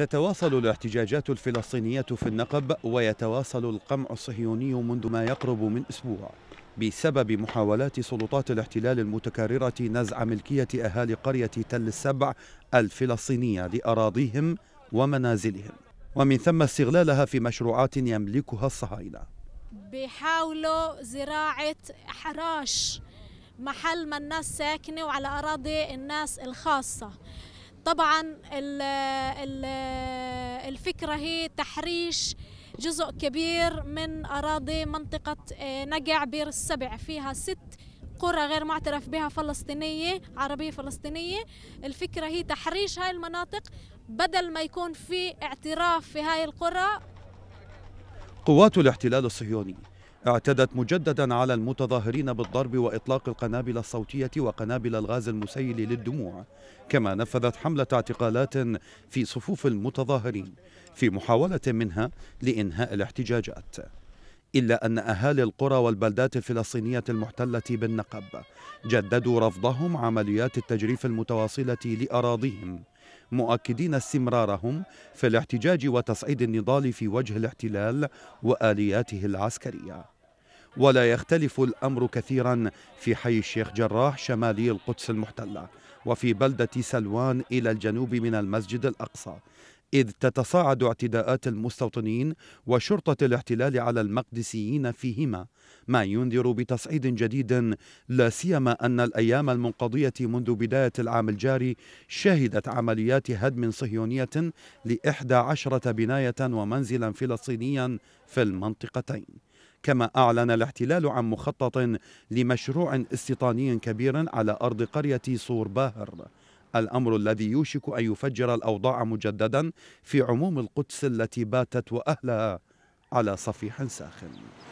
تتواصل الاحتجاجات الفلسطينية في النقب ويتواصل القمع الصهيوني منذ ما يقرب من أسبوع بسبب محاولات سلطات الاحتلال المتكررة نزع ملكية أهالي قرية تل السبع الفلسطينية لأراضيهم ومنازلهم ومن ثم استغلالها في مشروعات يملكها الصهاينة بيحاولوا زراعة حراش محل ما الناس ساكنة وعلى أراضي الناس الخاصة طبعا الفكرة هي تحريش جزء كبير من أراضي منطقة آه، نقع بير السبع فيها ست قرى غير معترف بها فلسطينية عربية فلسطينية الفكرة هي تحريش هاي المناطق بدل ما يكون في اعتراف في هاي القرى قوات الاحتلال الصهيوني اعتدت مجددا على المتظاهرين بالضرب واطلاق القنابل الصوتيه وقنابل الغاز المسيل للدموع كما نفذت حمله اعتقالات في صفوف المتظاهرين في محاوله منها لانهاء الاحتجاجات الا ان اهالي القرى والبلدات الفلسطينيه المحتله بالنقب جددوا رفضهم عمليات التجريف المتواصله لاراضيهم مؤكدين استمرارهم في الاحتجاج وتصعيد النضال في وجه الاحتلال والياته العسكريه ولا يختلف الامر كثيرا في حي الشيخ جراح شمالي القدس المحتله وفي بلده سلوان الى الجنوب من المسجد الاقصى إذ تتصاعد اعتداءات المستوطنين وشرطة الاحتلال على المقدسيين فيهما ما ينذر بتصعيد جديد لا سيما أن الأيام المنقضية منذ بداية العام الجاري شهدت عمليات هدم صهيونية لإحدى عشرة بناية ومنزلا فلسطينيا في المنطقتين كما أعلن الاحتلال عن مخطط لمشروع استيطاني كبير على أرض قرية صور باهر الامر الذي يوشك ان يفجر الاوضاع مجددا في عموم القدس التي باتت واهلها على صفيح ساخن